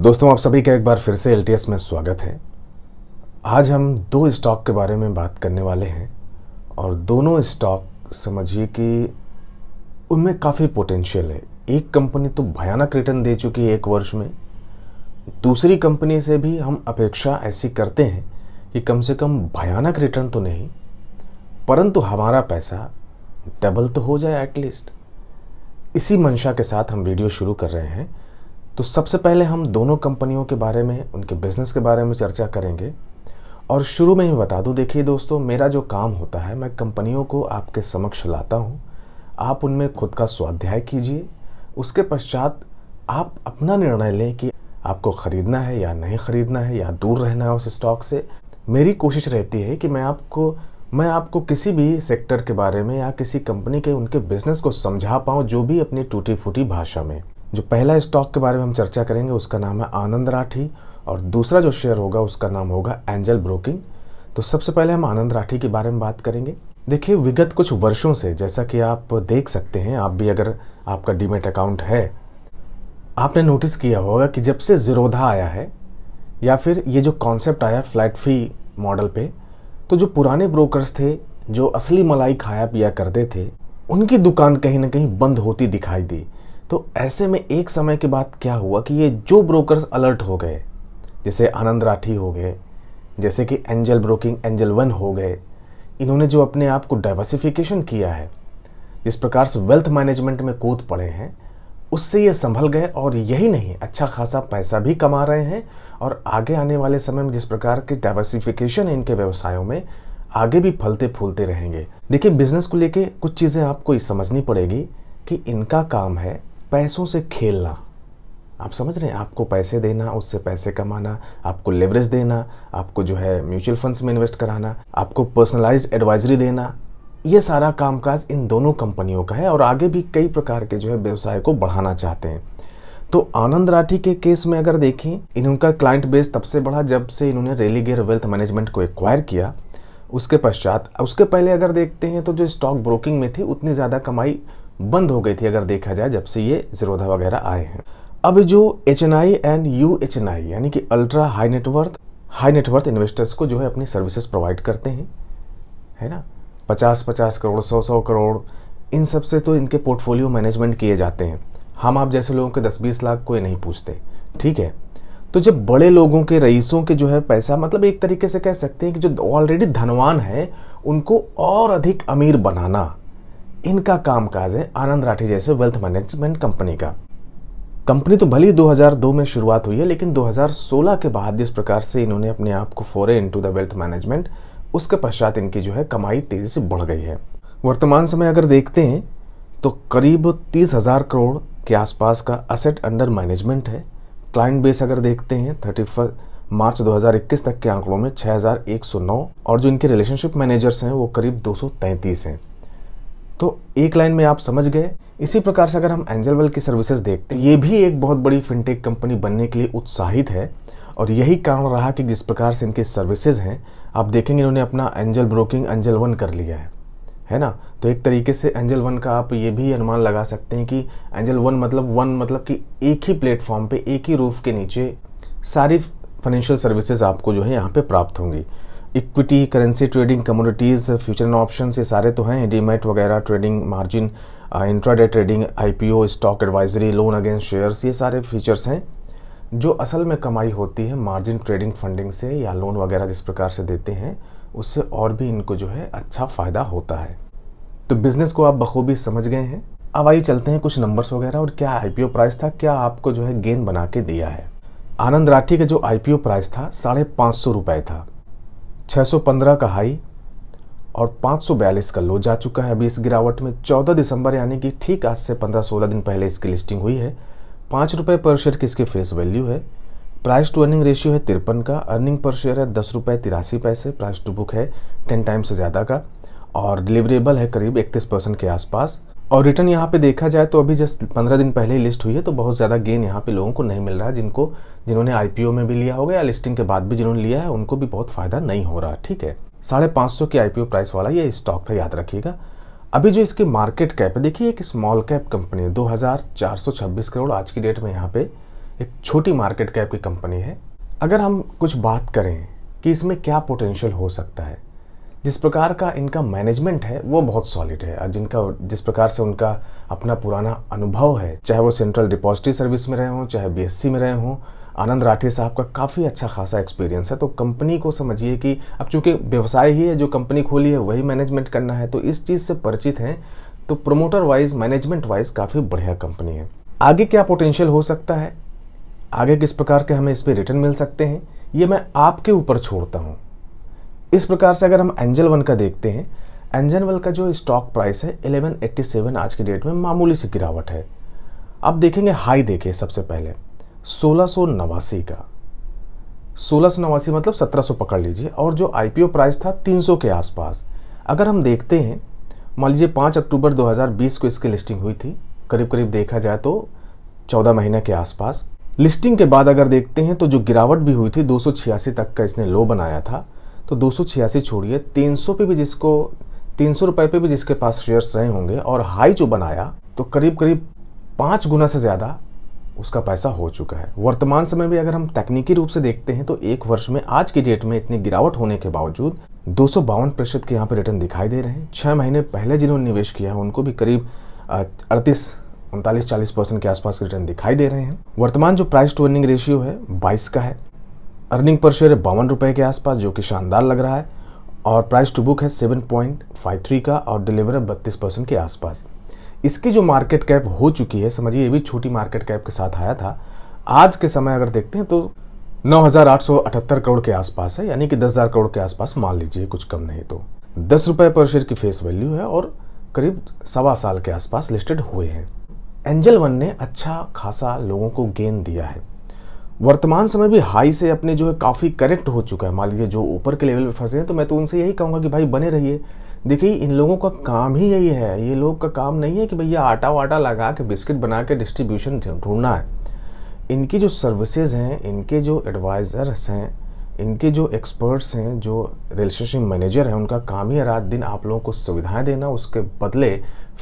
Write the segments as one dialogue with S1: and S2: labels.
S1: दोस्तों आप सभी का एक बार फिर से एल में स्वागत है आज हम दो स्टॉक के बारे में बात करने वाले हैं और दोनों स्टॉक समझिए कि उनमें काफ़ी पोटेंशियल है एक कंपनी तो भयानक रिटर्न दे चुकी है एक वर्ष में दूसरी कंपनी से भी हम अपेक्षा ऐसी करते हैं कि कम से कम भयानक रिटर्न तो नहीं परंतु हमारा पैसा डबल तो हो जाए एटलीस्ट इसी मंशा के साथ हम वीडियो शुरू कर रहे हैं तो सबसे पहले हम दोनों कंपनियों के बारे में उनके बिज़नेस के बारे में चर्चा करेंगे और शुरू में ही बता दूं देखिए दोस्तों मेरा जो काम होता है मैं कंपनियों को आपके समक्ष लाता हूं आप उनमें खुद का स्वाध्याय कीजिए उसके पश्चात आप अपना निर्णय लें कि आपको ख़रीदना है या नहीं ख़रीदना है या दूर रहना है उस स्टॉक से मेरी कोशिश रहती है कि मैं आपको मैं आपको किसी भी सेक्टर के बारे में या किसी कंपनी के उनके बिजनेस को समझा पाऊँ जो भी अपनी टूटी फूटी भाषा में जो पहला स्टॉक के बारे में हम चर्चा करेंगे उसका नाम है आनंद राठी और दूसरा जो शेयर होगा उसका नाम होगा एंजल ब्रोकिंग तो सबसे पहले हम आनंद राठी के बारे में बात करेंगे देखिए विगत कुछ वर्षों से जैसा कि आप देख सकते हैं आप भी अगर आपका डीमेट अकाउंट है आपने नोटिस किया होगा कि जब से ज़ीरोधा आया है या फिर ये जो कॉन्सेप्ट आया फ्लैट फी मॉडल पे तो जो पुराने ब्रोकर्स थे जो असली मलाई खाया पिया करते थे उनकी दुकान कहीं ना कहीं बंद होती दिखाई दी तो ऐसे में एक समय के बाद क्या हुआ कि ये जो ब्रोकर्स अलर्ट हो गए जैसे आनंद राठी हो गए जैसे कि एंजल ब्रोकिंग एंजल वन हो गए इन्होंने जो अपने आप को डाइवर्सिफिकेशन किया है जिस प्रकार से वेल्थ मैनेजमेंट में कूद पड़े हैं उससे ये संभल गए और यही नहीं अच्छा खासा पैसा भी कमा रहे हैं और आगे आने वाले समय में जिस प्रकार के डाइवर्सिफिकेशन है इनके व्यवसायों में आगे भी फलते फूलते रहेंगे देखिए बिजनेस को लेके कुछ चीज़ें आपको समझनी पड़ेगी कि इनका काम है पैसों से खेलना आप समझ रहे हैं आपको पैसे देना उससे पैसे कमाना आपको लेवरेज देना आपको जो है म्यूचुअल फंड्स में इन्वेस्ट कराना आपको पर्सनलाइज एडवाइजरी देना ये सारा कामकाज इन दोनों कंपनियों का है और आगे भी कई प्रकार के जो है व्यवसाय को बढ़ाना चाहते हैं तो आनंद राठी के केस में अगर देखें इनका क्लाइंट बेस तब से बढ़ा जब से इन्होंने रेलीगेयर वेल्थ मैनेजमेंट को एक्वायर किया उसके पश्चात उसके पहले अगर देखते हैं तो जो स्टॉक ब्रोकिंग में थी उतनी ज़्यादा कमाई बंद हो गई थी अगर देखा जाए जब से ये जीरोधा वगैरह आए हैं अब जो H N I and U H N I यानी कि ultra high net worth high net worth investors को जो है अपनी सर्विसेज प्रोवाइड करते हैं है ना पचास पचास करोड़ सौ सौ करोड़ इन सब से तो इनके पोर्टफोलियो मैनेजमेंट किए जाते हैं हम आप जैसे लोगों के दस बीस लाख कोई नहीं पूछते ठीक है तो जब बड़े लोगों के रईसों के जो है पैसा मतलब एक तरीके से कह सकते हैं कि जो ऑलरेडी धनवान है उनको और अधिक अमीर बनाना इनका कामकाज है आनंद राठी जैसे वेल्थ मैनेजमेंट कंपनी का कंपनी तो भली 2002 में शुरुआत हुई है लेकिन 2016 के बाद जिस प्रकार से इन्होंने अपने आप को फोरे टू द वेल्थ मैनेजमेंट उसके पश्चात इनकी जो है कमाई तेज़ी से बढ़ गई है वर्तमान समय अगर देखते हैं तो करीब तीस हज़ार करोड़ के आसपास का असेट अंडर मैनेजमेंट है क्लाइंट बेस अगर देखते हैं थर्टी मार्च 2021 तक के आंकड़ों में 6,109 और जो इनके रिलेशनशिप मैनेजर्स हैं वो करीब 233 हैं तो एक लाइन में आप समझ गए इसी प्रकार से अगर हम एंजल वेल की सर्विसेज देखते हैं ये भी एक बहुत बड़ी फिनटेक कंपनी बनने के लिए उत्साहित है और यही कारण रहा कि जिस प्रकार से इनकी सर्विसेज हैं आप देखेंगे इन्होंने अपना एंजल ब्रोकिंग एंजल वन कर लिया है है ना तो एक तरीके से एंजल वन का आप ये भी अनुमान लगा सकते हैं कि एंजल वन मतलब वन मतलब कि एक ही प्लेटफॉर्म पे एक ही रूफ के नीचे सारी फाइनेंशियल सर्विसेज आपको जो है यहाँ पे प्राप्त होंगी equity currency trading commodities future and option ये सारे तो हैं डीमेट वगैरह trading margin intraday trading IPO stock advisory loan against shares ये सारे फीचर्स हैं जो असल में कमाई होती है मार्जिन ट्रेडिंग फंडिंग से या लोन वगैरह जिस प्रकार से देते हैं उससे और भी इनको जो है अच्छा फ़ायदा होता है तो बिज़नेस को आप बखूबी समझ गए हैं अब आइए चलते हैं कुछ नंबर्स वगैरह और क्या आईपीओ प्राइस था क्या आपको जो है गेन बना के दिया है आनंद राठी का जो आईपीओ प्राइस था साढ़े पाँच सौ रुपये था 615 का हाई और 542 का लो जा चुका है अभी इस गिरावट में 14 दिसंबर यानी कि ठीक आज से 15-16 दिन पहले इसकी लिस्टिंग हुई है पाँच रुपये पर शेयर की इसकी फेस वैल्यू है प्राइस टू अर्निंग रेशियो है तिरपन का अर्निंग पर शेयर है दस रुपये तिरासी पैसे प्राइस टू बुक है टेन टाइम से ज़्यादा का और डिलीवरेबल है करीब इकतीस परसेंट के आसपास और रिटर्न यहाँ पे देखा जाए तो अभी जस्ट पंद्रह दिन पहले ही लिस्ट हुई है तो बहुत ज़्यादा गेन यहाँ पे लोगों को नहीं मिल रहा है जिनको जिन्होंने आईपीओ में भी लिया होगा या लिस्टिंग के बाद भी जिन्होंने लिया है उनको भी बहुत फ़ायदा नहीं हो रहा ठीक है साढ़े पाँच सौ की आई प्राइस वाला ये स्टॉक था याद रखिएगा अभी जो इसकी मार्केट कैप है देखिए एक स्मॉल कैप कंपनी है दो करोड़ आज की डेट में यहाँ पे एक छोटी मार्केट कैप की कंपनी है अगर हम कुछ बात करें कि इसमें क्या पोटेंशियल हो सकता है जिस प्रकार का इनका मैनेजमेंट है वो बहुत सॉलिड है और जिनका जिस प्रकार से उनका अपना पुराना अनुभव है चाहे वो सेंट्रल डिपॉजिटरी सर्विस में रहे हों चाहे बीएससी में रहे हों आनंद राठे साहब का काफ़ी अच्छा खासा एक्सपीरियंस है तो कंपनी को समझिए कि अब चूंकि व्यवसाय ही है जो कंपनी खोली है वही मैनेजमेंट करना है तो इस चीज़ से परिचित हैं तो प्रोमोटर वाइज मैनेजमेंट वाइज काफ़ी बढ़िया कंपनी है आगे क्या पोटेंशियल हो सकता है आगे किस प्रकार के हमें इस पर रिटर्न मिल सकते हैं ये मैं आपके ऊपर छोड़ता हूँ इस प्रकार से अगर हम एंजल वन का देखते हैं एंजल वन का जो स्टॉक प्राइस है 1187 आज के डेट में मामूली सी गिरावट है अब देखेंगे हाई देखिए सबसे पहले सोलह का सोलह नवासी मतलब सत्रह सौ पकड़ लीजिए और जो आईपीओ प्राइस था तीन सौ के आसपास अगर हम देखते हैं मान लीजिए पाँच अक्टूबर 2020 को इसकी लिस्टिंग हुई थी करीब करीब देखा जाए तो चौदह महीने के आसपास लिस्टिंग के बाद अगर देखते हैं तो जो गिरावट भी हुई थी दो तक का इसने लो बनाया था तो दो छोड़िए तीन पे भी जिसको तीन सौ रुपए पे भी जिसके पास शेयर्स रहे होंगे और हाई जो बनाया तो करीब करीब पाँच गुना से ज़्यादा उसका पैसा हो चुका है वर्तमान समय में अगर हम तकनीकी रूप से देखते हैं तो एक वर्ष में आज की डेट में इतनी गिरावट होने के बावजूद दो सौ प्रतिशत के यहाँ पर रिटर्न दिखाई दे रहे हैं छः महीने पहले जिन्होंने निवेश किया है उनको भी करीब अड़तीस उनतालीस चालीस परसेंट के आसपास रिटर्न दिखाई दे रहे हैं वर्तमान जो प्राइस टू अर्निंग रेशियो है बाईस का है अर्निंग पर शेयर है बावन रुपये के आसपास जो कि शानदार लग रहा है और प्राइस टू बुक है सेवन पॉइंट फाइव थ्री का और डिलीवर है बत्तीस परसेंट के आसपास इसकी जो मार्केट कैप हो चुकी है समझिए ये भी छोटी मार्केट कैप के साथ आया था आज के समय अगर देखते हैं तो नौ करोड़ के आसपास है यानी कि दस करोड़ के आसपास मान लीजिए कुछ कम नहीं तो दस रुपये पर शेयर की फेस वैल्यू है और करीब सवा साल के आसपास लिस्टेड हुए हैं एंजल वन ने अच्छा खासा लोगों को गेन दिया है वर्तमान समय भी हाई से अपने जो है काफ़ी करेक्ट हो चुका है मान लीजिए जो ऊपर के लेवल पर फंसे हैं तो मैं तो उनसे यही कहूँगा कि भाई बने रहिए देखिए इन लोगों का काम ही यही है ये लोग का काम नहीं है कि भैया आटा वाटा लगा के बिस्किट बना के डिस्ट्रीब्यूशन ढूंढना है इनकी जो सर्विसेज हैं इनके जो एडवाइज़र्स हैं इनके जो एक्सपर्ट्स हैं जो रिलेशनशिप मैनेजर हैं उनका काम ही है रात दिन आप लोगों को सुविधाएं देना उसके बदले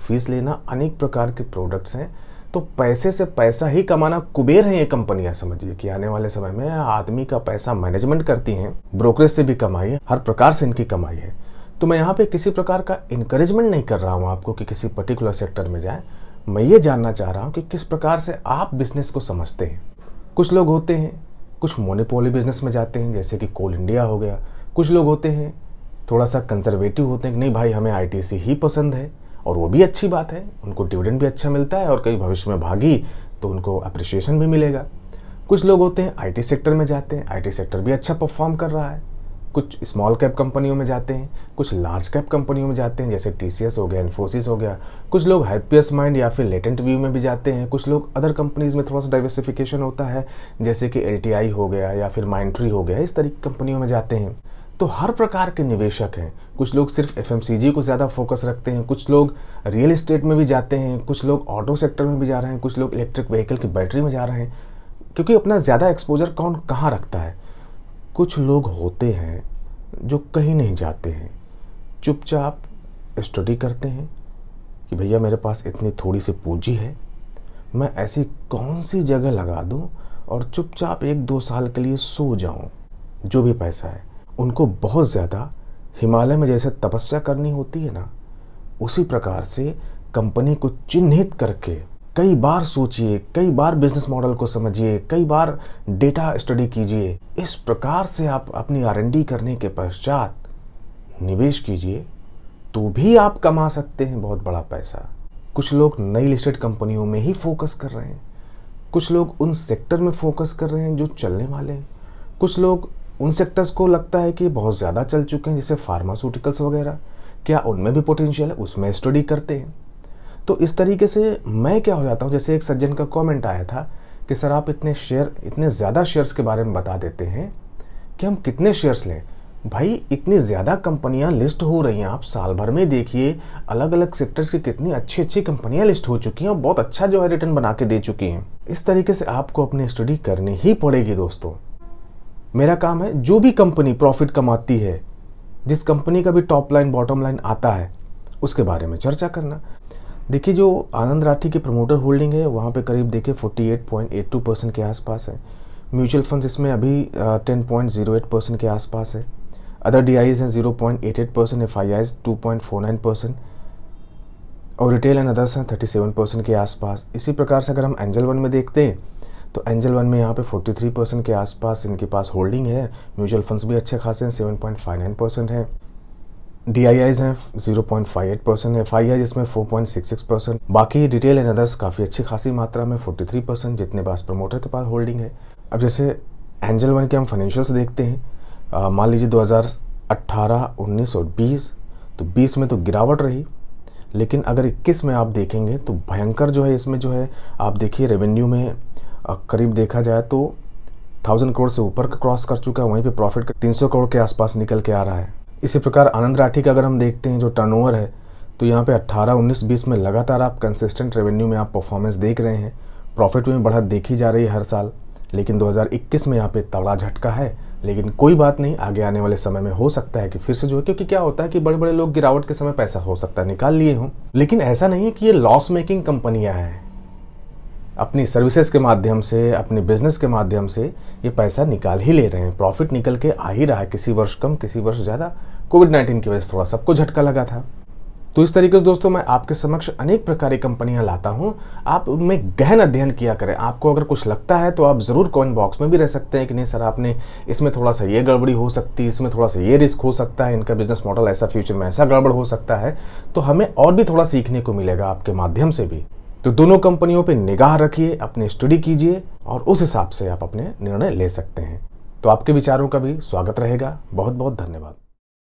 S1: फीस लेना अनेक प्रकार के प्रोडक्ट्स हैं तो पैसे से पैसा ही कमाना कुबेर है ये कंपनियां समझिए कि आने वाले समय में आदमी का पैसा मैनेजमेंट करती हैं ब्रोकरेज से भी कमाई है हर प्रकार से इनकी कमाई है तो मैं यहाँ पे किसी प्रकार का इंकरेजमेंट नहीं कर रहा हूँ आपको कि किसी पर्टिकुलर सेक्टर में जाए मैं ये जानना चाह रहा हूँ कि किस प्रकार से आप बिजनेस को समझते हैं कुछ लोग होते हैं कुछ मोनोपोली बिजनेस में जाते हैं जैसे कि कोल इंडिया हो गया कुछ लोग होते हैं थोड़ा सा कंजर्वेटिव होते हैं कि नहीं भाई हमें आईटीसी ही पसंद है और वो भी अच्छी बात है उनको डिविडेंड भी अच्छा मिलता है और कहीं भविष्य में भागी तो उनको अप्रिशिएशन भी मिलेगा कुछ लोग होते हैं आईटी सेक्टर में जाते हैं आईटी सेक्टर भी अच्छा परफॉर्म कर रहा है कुछ स्मॉल कैप कंपनियों में जाते हैं कुछ लार्ज कैप कंपनियों में जाते हैं जैसे टी हो गया इन्फोसिस हो गया कुछ लोग हैप्पीएस माइंड या फिर लेटेंट व्यू में भी जाते हैं कुछ लोग अदर कंपनीज में थोड़ा सा डाइवर्सिफिकेशन होता है जैसे कि एल हो गया या फिर माइंट्री हो गया इस तरीके कंपनियों में जाते हैं तो हर प्रकार के निवेशक हैं कुछ लोग सिर्फ एफ को ज़्यादा फोकस रखते हैं कुछ लोग रियल इस्टेट में भी जाते हैं कुछ लोग ऑटो सेक्टर में भी जा रहे हैं कुछ लोग इलेक्ट्रिक व्हीकल की बैटरी में जा रहे हैं क्योंकि अपना ज़्यादा एक्सपोजर कौन कहाँ रखता है कुछ लोग होते हैं जो कहीं नहीं जाते हैं चुपचाप स्टडी करते हैं कि भैया मेरे पास इतनी थोड़ी सी पूंजी है मैं ऐसी कौन सी जगह लगा दूं और चुपचाप एक दो साल के लिए सो जाऊं जो भी पैसा है उनको बहुत ज़्यादा हिमालय में जैसे तपस्या करनी होती है ना उसी प्रकार से कंपनी को चिन्हित करके कई बार सोचिए कई बार बिजनेस मॉडल को समझिए कई बार डेटा स्टडी कीजिए इस प्रकार से आप अपनी आर करने के पश्चात निवेश कीजिए तो भी आप कमा सकते हैं बहुत बड़ा पैसा कुछ लोग नई लिस्टेड कंपनियों में ही फोकस कर रहे हैं कुछ लोग उन सेक्टर में फोकस कर रहे हैं जो चलने वाले हैं कुछ लोग उन सेक्टर्स को लगता है कि बहुत ज़्यादा चल चुके हैं जैसे फार्मास्यूटिकल्स वगैरह क्या उनमें भी पोटेंशियल है उसमें स्टडी करते हैं तो इस तरीके से मैं क्या हो जाता हूँ जैसे एक सज्जन का कमेंट आया था कि सर आप इतने शेयर इतने ज़्यादा शेयर्स के बारे में बता देते हैं कि हम कितने शेयर्स लें भाई इतनी ज़्यादा कंपनियाँ लिस्ट हो रही हैं आप साल भर में देखिए अलग अलग सेक्टर्स की कितनी अच्छी अच्छी कंपनियाँ लिस्ट हो चुकी हैं और बहुत अच्छा जो है रिटर्न बना के दे चुकी हैं इस तरीके से आपको अपनी स्टडी करनी ही पड़ेगी दोस्तों मेरा काम है जो भी कंपनी प्रॉफिट कमाती है जिस कंपनी का भी टॉप लाइन बॉटम लाइन आता है उसके बारे में चर्चा करना देखिए जो आनंद राठी की प्रमोटर होल्डिंग है वहाँ पे करीब देखिए 48.82 परसेंट के आसपास है म्यूचुअल फंड्स इसमें अभी 10.08 परसेंट के आसपास है अदर डी हैं zero point eight eight percent F I Is two point four nine percent और रिटेल एंड अदर्स हैं थर्टी सेवन परसेंट के आसपास इसी प्रकार से अगर हम एंजल वन में देखते हैं तो एंजल वन में यहाँ पे 43 परसेंट के आसपास इनके पास होल्डिंग है म्यूचुअल फंड्स भी अच्छे खासे हैं seven point five nine percent है डी आई आईज हैं zero point five eight percent F I I जिसमें four point six six percent बाकी रिटेल एंड अदर्स काफ़ी अच्छी खासी मात्रा में फोर्टी थ्री परसेंट जितने पास प्रमोटर के पास होल्डिंग है अब जैसे एंजल वन के हम फाइनेंशियल्स देखते हैं मान लीजिए दो हज़ार अट्ठारह उन्नीस और बीस तो बीस में तो गिरावट रही लेकिन अगर इक्कीस में आप देखेंगे तो भयंकर जो है इसमें जो है आप देखिए रेवेन्यू में करीब देखा जाए तो थाउजेंड करोड़ से ऊपर क्रॉस कर चुका है वहीं पे प्रॉफिट तीन सौ करोड़ के आसपास निकल के आ रहा है इसी प्रकार आनंद राठी का अगर हम देखते हैं जो टर्न है तो यहाँ पे 18, 19, 20 में लगातार आप कंसिस्टेंट रेवेन्यू में आप परफॉर्मेंस देख रहे हैं प्रॉफिट में बढ़त देखी जा रही है हर साल लेकिन 2021 में यहाँ पे तगड़ा झटका है लेकिन कोई बात नहीं आगे आने वाले समय में हो सकता है कि फिर से जो है क्योंकि क्या होता है कि बड़े बड़े लोग गिरावट के समय पैसा हो सकता है निकाल लिए हों लेकिन ऐसा नहीं है कि ये लॉस मेकिंग कंपनियाँ हैं अपनी सर्विसेज के माध्यम से अपने बिजनेस के माध्यम से ये पैसा निकाल ही ले रहे हैं प्रॉफिट निकल के आ ही रहा है किसी वर्ष कम किसी वर्ष ज़्यादा कोविड नाइन्टीन की वजह से थोड़ा सबको झटका लगा था तो इस तरीके से दोस्तों मैं आपके समक्ष अनेक प्रकार की कंपनियां लाता हूं आप में गहन अध्ययन किया करें आपको अगर कुछ लगता है तो आप ज़रूर कॉइन बॉक्स में भी रह सकते हैं कि नहीं सर आपने इसमें थोड़ा सा ये गड़बड़ी हो सकती है इसमें थोड़ा सा ये रिस्क हो सकता है इनका बिजनेस मॉडल ऐसा फ्यूचर में ऐसा गड़बड़ हो सकता है तो हमें और भी थोड़ा सीखने को मिलेगा आपके माध्यम से भी तो दोनों कंपनियों पर निगाह रखिए अपने स्टडी कीजिए और उस हिसाब से आप अपने निर्णय ले सकते हैं तो आपके विचारों का भी स्वागत रहेगा बहुत बहुत धन्यवाद